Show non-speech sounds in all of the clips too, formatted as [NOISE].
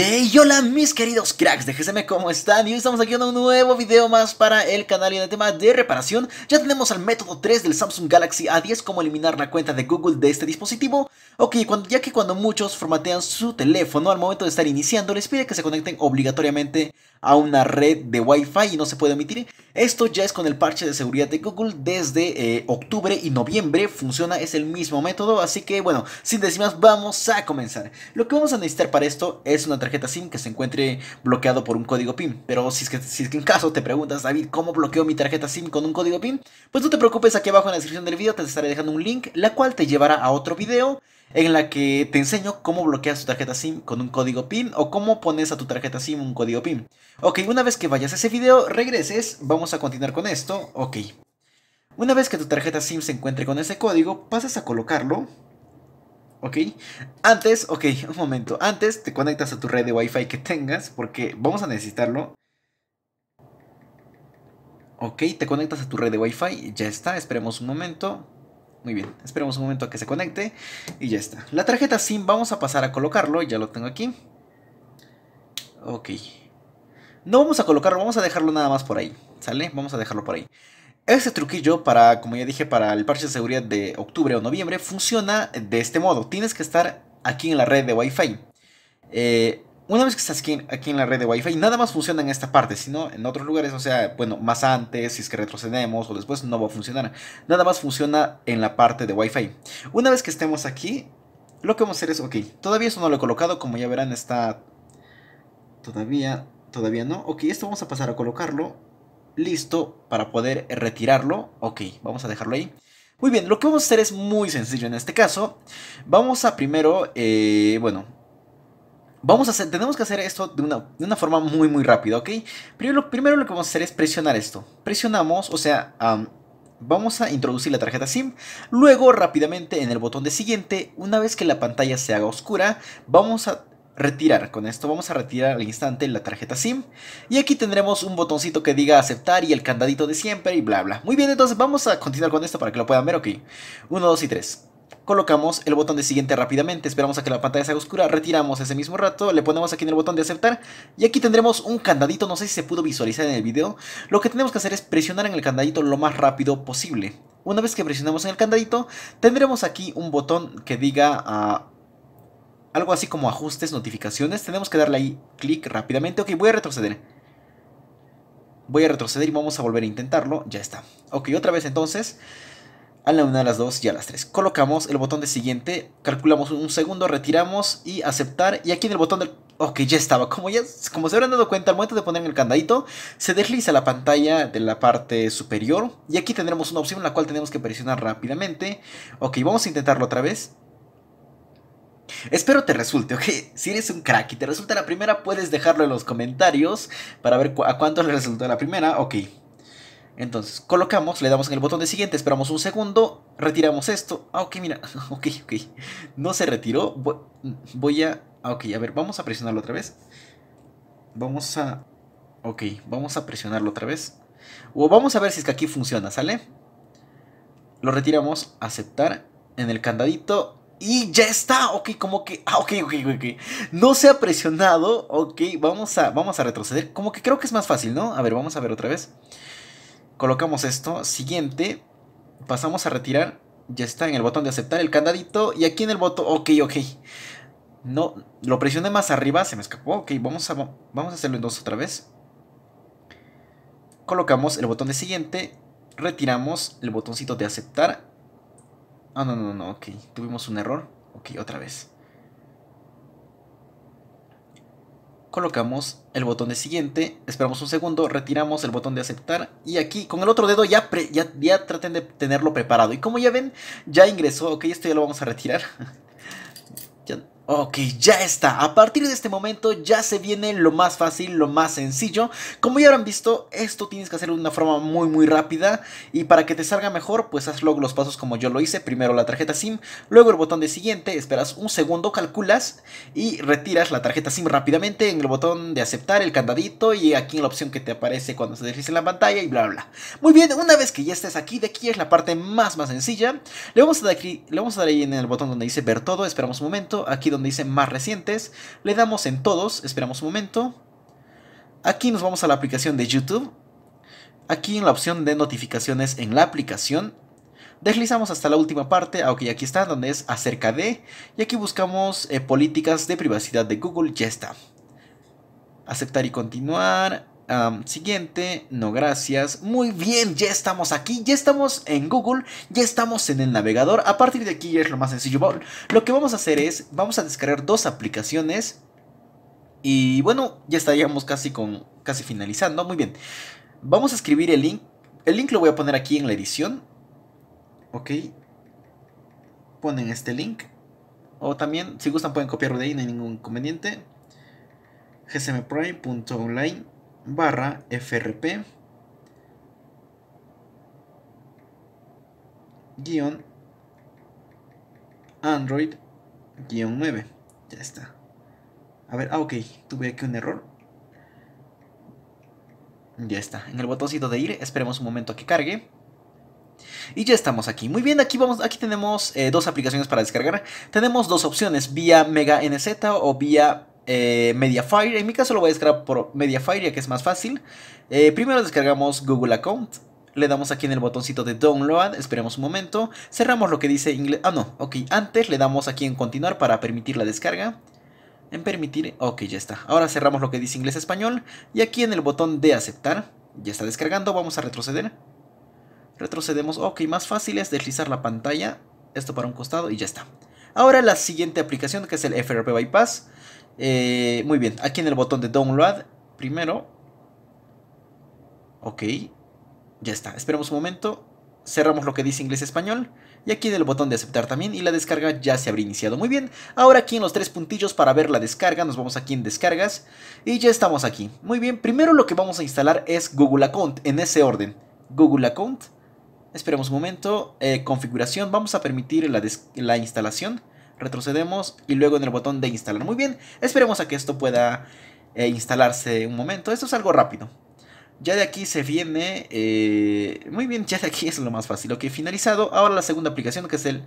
Y Hola mis queridos cracks de GSM, ¿cómo están? Y hoy estamos aquí en un nuevo video más para el canal y en el tema de reparación ya tenemos al método 3 del Samsung Galaxy A10, cómo eliminar la cuenta de Google de este dispositivo. Ok, cuando, ya que cuando muchos formatean su teléfono al momento de estar iniciando les pide que se conecten obligatoriamente a una red de Wi-Fi y no se puede omitir. Esto ya es con el parche de seguridad de Google desde eh, octubre y noviembre. Funciona, es el mismo método. Así que bueno, sin decir vamos a comenzar. Lo que vamos a necesitar para esto es una tarjeta SIM que se encuentre bloqueado por un código PIN. Pero si es que, si es que en caso te preguntas, David, ¿cómo bloqueo mi tarjeta SIM con un código PIN? Pues no te preocupes, aquí abajo en la descripción del video te estaré dejando un link, la cual te llevará a otro video en la que te enseño cómo bloqueas tu tarjeta SIM con un código PIN o cómo pones a tu tarjeta SIM un código PIN. Ok, una vez que vayas a ese video, regreses, vamos a continuar con esto, ok. Una vez que tu tarjeta SIM se encuentre con ese código, pasas a colocarlo, ok. Antes, ok, un momento, antes te conectas a tu red de Wi-Fi que tengas, porque vamos a necesitarlo. Ok, te conectas a tu red de Wi-Fi, ya está, esperemos un momento. Muy bien, esperemos un momento a que se conecte y ya está. La tarjeta SIM vamos a pasar a colocarlo, ya lo tengo aquí. Ok. No vamos a colocarlo, vamos a dejarlo nada más por ahí, ¿sale? Vamos a dejarlo por ahí. Este truquillo para, como ya dije, para el parche de seguridad de octubre o noviembre funciona de este modo. Tienes que estar aquí en la red de Wi-Fi. Eh, una vez que estás aquí, aquí, en la red de Wi-Fi, nada más funciona en esta parte, sino en otros lugares, o sea, bueno, más antes, si es que retrocedemos o después, no va a funcionar. Nada más funciona en la parte de Wi-Fi. Una vez que estemos aquí, lo que vamos a hacer es, ok, todavía eso no lo he colocado, como ya verán, está todavía Todavía no. Ok, esto vamos a pasar a colocarlo. Listo, para poder retirarlo. Ok, vamos a dejarlo ahí. Muy bien, lo que vamos a hacer es muy sencillo en este caso. Vamos a primero, eh, bueno, Vamos a hacer, tenemos que hacer esto de una, forma muy muy rápida, ¿ok? Primero, primero lo que vamos a hacer es presionar esto. Presionamos, o sea, vamos a introducir la tarjeta SIM. Luego, rápidamente, en el botón de siguiente, una vez que la pantalla se haga oscura, vamos a retirar. Con esto vamos a retirar al instante la tarjeta SIM. Y aquí tendremos un botoncito que diga aceptar y el candadito de siempre y bla bla. Muy bien, entonces vamos a continuar con esto para que lo puedan ver. Ok, 1, 2 y 3. Colocamos el botón de siguiente rápidamente, esperamos a que la pantalla se haga oscura, retiramos ese mismo rato, le ponemos aquí en el botón de aceptar y aquí tendremos un candadito, no sé si se pudo visualizar en el video. Lo que tenemos que hacer es presionar en el candadito lo más rápido posible. Una vez que presionamos en el candadito, tendremos aquí un botón que diga... a ah, algo así como ajustes, notificaciones. Tenemos que darle ahí clic rápidamente. Ok, voy a retroceder. Voy a retroceder y vamos a volver a intentarlo. Ya está. Ok, otra vez entonces. A la una, de las dos y a las tres. Colocamos el botón de siguiente. Calculamos un segundo, retiramos y aceptar. Y aquí en el botón del... Ok, ya estaba. Como, ya, como se habrán dado cuenta, al momento de poner el candadito, se desliza la pantalla de la parte superior. Y aquí tendremos una opción en la cual tenemos que presionar rápidamente. Ok, vamos a intentarlo otra vez. Espero te resulte, ok. [LAUGHS] Si eres un crack y te resulta la primera, puedes dejarlo en los comentarios para ver a cuánto le resultó la primera. Ok. Entonces, colocamos, le damos en el botón de siguiente, esperamos un segundo, retiramos esto. Ah, ok, mira. [LAUGHS] Ok, ok. No se retiró. Voy a... Ah, ok, a ver, vamos a presionarlo otra vez. Vamos a... Ok, vamos a presionarlo otra vez. O vamos a ver si es que aquí funciona, ¿sale? Lo retiramos, aceptar. En el candadito y ya está, ok, como que, ah, ok, ok, ok. No se ha presionado, ok, vamos a, vamos a retroceder. Como que creo que es más fácil, ¿no? A ver, vamos a ver otra vez. Colocamos esto, siguiente, pasamos a retirar. Ya está en el botón de aceptar el candadito y aquí en el botón, ok, ok. No, lo presioné más arriba, se me escapó. Ok, vamos a, vamos a hacerlo en dos otra vez. Colocamos el botón de siguiente, retiramos el botoncito de aceptar Ah, no, no, no, ok. Tuvimos un error. Ok, otra vez. Colocamos el botón de siguiente, esperamos un segundo, retiramos el botón de aceptar y aquí con el otro dedo ya, ya, ya traten de tenerlo preparado. Y como ya ven, ya ingresó, ok, esto ya lo vamos a retirar. [LAUGHS] Ok, ya está. A partir de este momento ya se viene lo más fácil, lo más sencillo. Como ya habrán visto, esto tienes que hacerlo de una forma muy muy rápida. Y para que te salga mejor, pues luego los pasos como yo lo hice. Primero la tarjeta SIM, luego el botón de siguiente, esperas un segundo, calculas y retiras la tarjeta SIM rápidamente en el botón de aceptar, el candadito y aquí en la opción que te aparece cuando se desliza la pantalla y bla bla bla. Muy bien, una vez que ya estés aquí, de aquí es la parte más más sencilla. Le vamos a dar aquí, le vamos a ahí en el botón donde dice ver todo, esperamos un momento, aquí donde donde dice más recientes, le damos en todos, esperamos un momento. Aquí nos vamos a la aplicación de YouTube. Aquí en la opción de notificaciones en la aplicación, deslizamos hasta la última parte, ah, ok, aquí está, donde es acerca de, y aquí buscamos eh, políticas de privacidad de Google, ya está. Aceptar y continuar, siguiente, no gracias. Muy bien, ya estamos aquí, ya estamos en Google, ya estamos en el navegador. A partir de aquí ya es lo más sencillo. Lo que vamos a hacer es, vamos a descargar dos aplicaciones. Y bueno, ya estaríamos casi, con, casi finalizando. Muy bien, vamos a escribir el link. El link lo voy a poner aquí en la edición. Ok. Ponen este link. O también, si gustan, pueden copiarlo de ahí, no hay ningún inconveniente. gsmprime.online barra frp guión android guión 9 ya está a ver, ah ok, tuve aquí un error ya está, en el botoncito de ir, esperemos un momento a que cargue y ya estamos aquí. Muy bien, aquí vamos, aquí tenemos eh, dos aplicaciones para descargar. Tenemos dos opciones, vía Mega NZ o vía eh, Mediafire. En mi caso lo voy a descargar por Mediafire, ya que es más fácil. Eh, primero descargamos Google Account. Le damos aquí en el botoncito de Download, esperemos un momento. Cerramos lo que dice inglés. Ah, no, ok. Antes le damos aquí en Continuar para permitir la descarga. En Permitir, ok, ya está. Ahora cerramos lo que dice inglés-español. Y aquí en el botón de Aceptar, ya está descargando, vamos a retroceder. Retrocedemos, ok, más fácil es deslizar la pantalla, esto para un costado y ya está. Ahora la siguiente aplicación que es el FRP Bypass. Eh, muy bien, aquí en el botón de download, primero. Ok, ya está. Esperemos un momento. Cerramos lo que dice inglés-español. Y aquí en el botón de aceptar también. Y la descarga ya se habría iniciado. Muy bien. Ahora aquí en los tres puntillos para ver la descarga. Nos vamos aquí en descargas. Y ya estamos aquí. Muy bien. Primero lo que vamos a instalar es Google Account. En ese orden. Google Account. Esperemos un momento. Eh, configuración. Vamos a permitir la instalación retrocedemos y luego en el botón de instalar. Muy bien, esperemos a que esto pueda eh, instalarse un momento. Esto es algo rápido. Ya de aquí se viene... Eh, muy bien, ya de aquí [LAUGHS] es lo más fácil. Ok, finalizado. Ahora la segunda aplicación que es el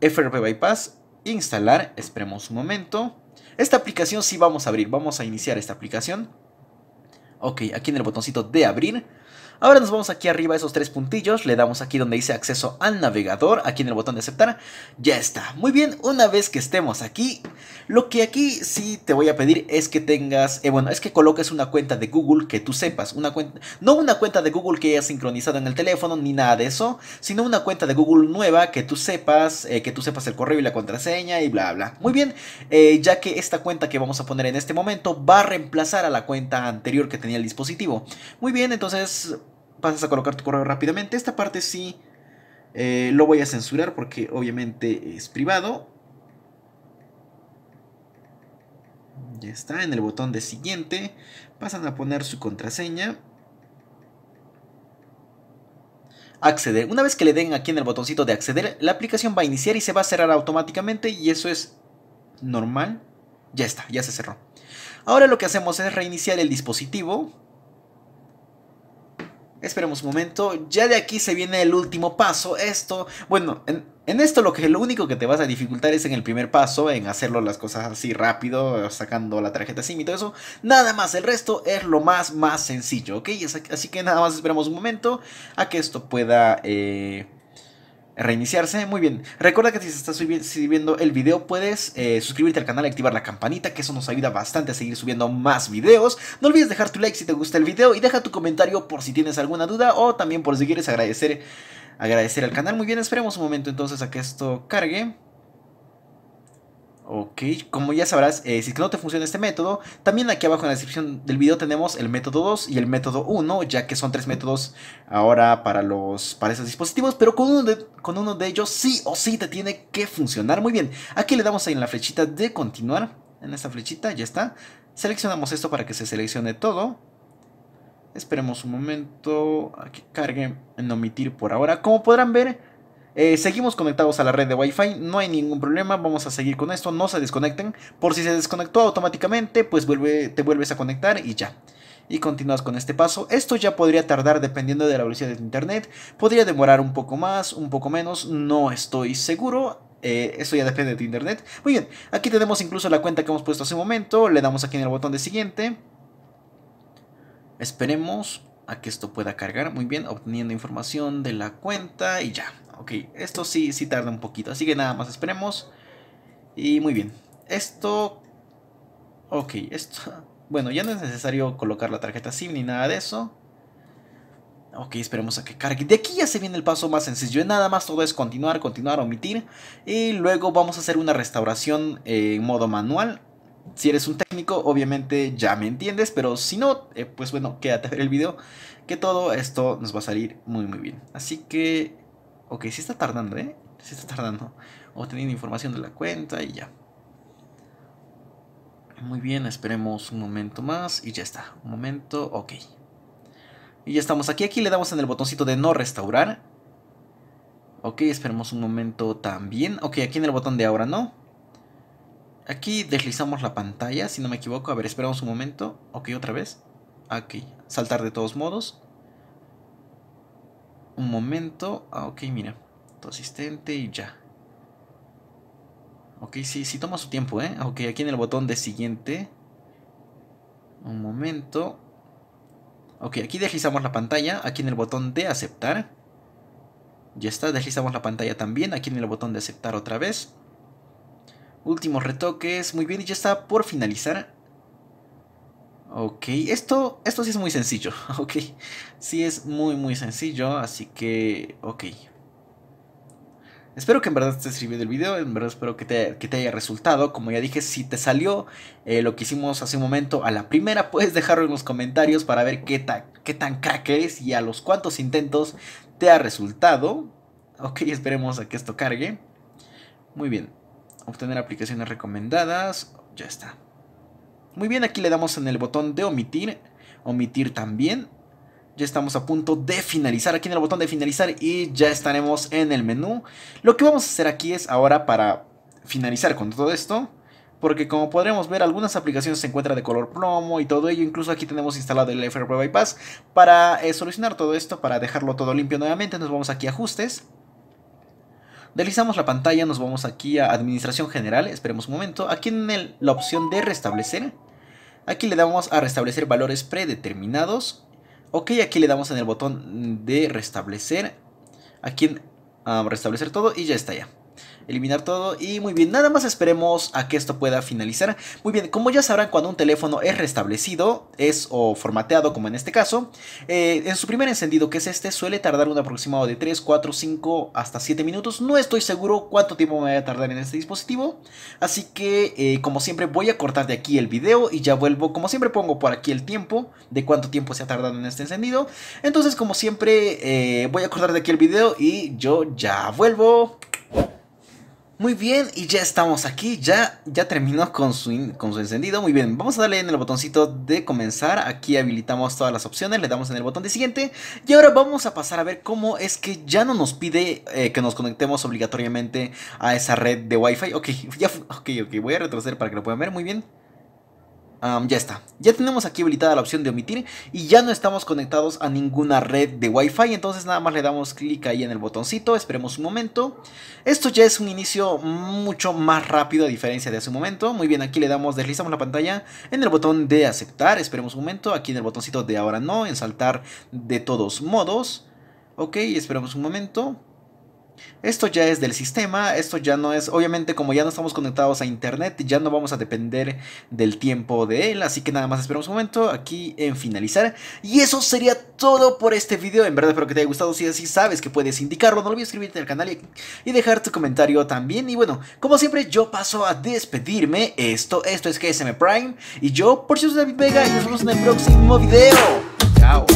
FRP Bypass. Instalar, esperemos un momento. Esta aplicación sí vamos a abrir. Vamos a iniciar esta aplicación. Ok, aquí en el botoncito de abrir Ahora nos vamos aquí arriba a esos tres puntillos, le damos aquí donde dice acceso al navegador, aquí en el botón de aceptar, ya está. Muy bien, una vez que estemos aquí, lo que aquí sí te voy a pedir es que tengas, eh, bueno, es que coloques una cuenta de Google que tú sepas, una cuenta, no una cuenta de Google que hayas sincronizado en el teléfono ni nada de eso, sino una cuenta de Google nueva que tú sepas, eh, que tú sepas el correo y la contraseña y bla bla. Muy bien, eh, ya que esta cuenta que vamos a poner en este momento va a reemplazar a la cuenta anterior que tenía el dispositivo. Muy bien, entonces pasas a colocar tu correo rápidamente. Esta parte sí eh, lo voy a censurar porque obviamente es privado. Ya está, en el botón de siguiente pasan a poner su contraseña. Acceder. Una vez que le den aquí en el botoncito de acceder, la aplicación va a iniciar y se va a cerrar automáticamente y eso es normal. Ya está, ya se cerró. Ahora lo que hacemos es reiniciar el dispositivo Esperemos un momento, ya de aquí se viene el último paso, esto, bueno, en, esto lo, que, lo único que te vas a dificultar es en el primer paso, en hacerlo las cosas así rápido, sacando la tarjeta SIM y todo eso, nada más, el resto es lo más, más sencillo, ¿ok? Así que nada más esperamos un momento a que esto pueda... Eh, reiniciarse. Muy bien. Recuerda que si estás subiendo el video puedes eh, suscribirte al canal y activar la campanita, que eso nos ayuda bastante a seguir subiendo más videos. No olvides dejar tu like si te gusta el video y deja tu comentario por si tienes alguna duda o también por si quieres agradecer, agradecer al canal. Muy bien, esperemos un momento entonces a que esto cargue. Ok, como ya sabrás, eh, si no te funciona este método, también aquí abajo en la descripción del video tenemos el método 2 y el método 1, ya que son tres métodos ahora para los para esos dispositivos, pero con uno, de, con uno de ellos sí o sí te tiene que funcionar muy bien. Aquí le damos ahí en la flechita de continuar, en esta flechita, ya está. Seleccionamos esto para que se seleccione todo. Esperemos un momento a que cargue en omitir por ahora. Como podrán ver, eh, seguimos conectados a la red de Wi-Fi, no hay ningún problema, vamos a seguir con esto, no se desconecten. Por si se desconectó automáticamente, pues te vuelves a conectar y ya. Y continúas con este paso. Esto ya podría tardar dependiendo de la velocidad de tu internet. Podría demorar un poco más, un poco menos, no estoy seguro. Eh, esto ya depende de tu internet. Muy bien, aquí tenemos incluso la cuenta que hemos puesto hace un momento. Le damos aquí en el botón de siguiente. Esperemos a que esto pueda cargar muy bien obteniendo información de la cuenta y ya. Ok, esto sí, sí tarda un poquito, así que nada más esperemos. Y muy bien, esto... Ok, esto... [LAUGHS] Bueno, ya no es necesario colocar la tarjeta SIM ni nada de eso. Ok, esperemos a que cargue. De aquí ya se viene el paso más sencillo. Nada más todo es continuar, continuar, omitir. Y luego vamos a hacer una restauración eh, en modo manual si eres un técnico, obviamente ya me entiendes, pero si no, eh, pues bueno, quédate a ver el video, que todo esto nos va a salir muy muy bien. Así que, ok, sí está tardando, ¿eh? Sí está tardando. Obteniendo información de la cuenta y ya. Muy bien, esperemos un momento más y ya está. Un momento, ok. Y ya estamos aquí, aquí le damos en el botoncito de no restaurar. Ok, esperemos un momento también. Ok, aquí en el botón de ahora no. Aquí deslizamos la pantalla, si no me equivoco. A ver, esperamos un momento. Ok, otra vez. Aquí. saltar de todos modos. Un momento. Ah, ok, mira. Tu asistente y ya. Ok, sí, sí toma su tiempo, ¿eh? Ok, aquí en el botón de siguiente. Un momento. Ok, aquí deslizamos la pantalla. Aquí en el botón de aceptar. Ya está, deslizamos la pantalla también. Aquí en el botón de aceptar otra vez. Últimos retoques, muy bien, y ya está por finalizar. Ok, esto, esto sí es muy sencillo, [LAUGHS] ok. Sí es muy, muy sencillo, así que, ok. Espero que en verdad te servido el video, en verdad espero que te, haya resultado. Como ya dije, si te salió eh, lo que hicimos hace un momento a la primera, [LAUGHS] puedes dejarlo en los comentarios para ver qué, qué tan crack eres y a los cuantos intentos te ha resultado. Ok, esperemos a que esto cargue. Muy bien obtener aplicaciones recomendadas, ya está. Muy bien, aquí le damos en el botón de omitir, omitir también. Ya estamos a punto de finalizar, aquí en el botón de finalizar y ya estaremos en el menú. Lo que vamos a hacer aquí es ahora para finalizar con todo esto, porque como podremos ver algunas aplicaciones se encuentran de color plomo y todo ello, incluso aquí tenemos instalado el FRP Bypass. Para eh, solucionar todo esto, para dejarlo todo limpio nuevamente, nos vamos aquí a ajustes. Deslizamos la pantalla, nos vamos aquí a Administración General, esperemos un momento. Aquí en la opción de Restablecer, aquí le damos a Restablecer valores predeterminados. Ok, aquí le damos en el botón de Restablecer, aquí a Restablecer todo y ya está ya eliminar todo y muy bien, nada más esperemos a que esto pueda finalizar. Muy bien, como ya sabrán cuando un teléfono es restablecido, es o formateado como en este caso, eh, en su primer encendido que es este suele tardar un aproximado de 3, 4, 5 hasta 7 minutos, no estoy seguro cuánto tiempo me va a tardar en este dispositivo, así que eh, como siempre voy a cortar de aquí el video y ya vuelvo, como siempre pongo por aquí el tiempo de cuánto tiempo se ha tardado en este encendido, entonces como siempre eh, voy a cortar de aquí el video y yo ya vuelvo. Muy bien, y ya estamos aquí, ya, ya terminó con su, con su encendido. Muy bien, vamos a darle en el botoncito de comenzar. Aquí habilitamos todas las opciones, le damos en el botón de siguiente. Y ahora vamos a pasar a ver cómo es que ya no nos pide eh, que nos conectemos obligatoriamente a esa red de Wi-Fi. Ok, ok, ok, voy a retroceder para que lo puedan ver, muy bien ya está. Ya tenemos aquí habilitada la opción de omitir y ya no estamos conectados a ninguna red de Wi-Fi. Entonces nada más le damos clic ahí en el botoncito, esperemos un momento. Esto ya es un inicio mucho más rápido a diferencia de hace un momento. Muy bien, aquí le damos, deslizamos la pantalla en el botón de aceptar, esperemos un momento. Aquí en el botoncito de ahora no, en saltar de todos modos. Ok, esperamos un momento. Esto ya es del sistema, esto ya no es, obviamente como ya no estamos conectados a internet, ya no vamos a depender del tiempo de él, así que nada más esperamos un momento aquí en finalizar. Y eso sería todo por este video, en verdad espero que te haya gustado, si así sabes que puedes indicarlo, no olvides suscribirte al canal y, y dejar tu comentario también. Y bueno, como siempre yo paso a despedirme, esto, esto es GSM Prime, y yo por si soy David Vega y nos vemos en el próximo video. Chao.